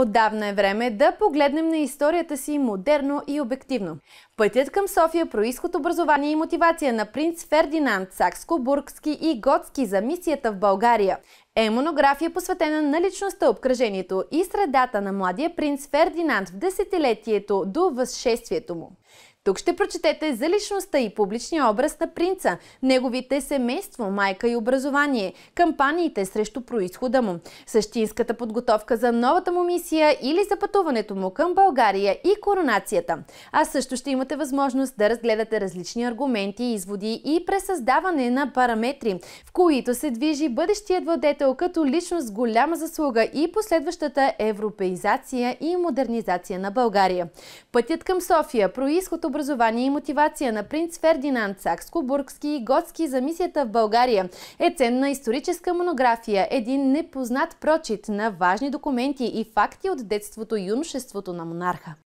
Отдавна е време да погледнем на историята си модерно и обективно. Пътят към София, происход, образование и мотивация на принц Фердинанд Сакско-Бургски и Готски за мисията в България е монография посветена на личността, обкръжението и средата на младия принц Фердинанд в десетилетието до възшествието му. Тук ще прочетете за личността и публичния образ на принца, неговите семейство, майка и образование, кампаниите срещу происхода му, същинската подготовка за новата му мисия или за пътуването му към България и коронацията. А също ще имате възможност да разгледате различни аргументи, изводи и пресъздаване на параметри, в които се движи бъдещият владетел Ръководител като личност с голяма заслуга и последващата европеизация и модернизация на България. Пътят към София, происход, образование и мотивация на принц Фердинанд Сакско-Бургски и Готски за мисията в България е ценна историческа монография, един непознат прочит на важни документи и факти от детството и юношеството на монарха.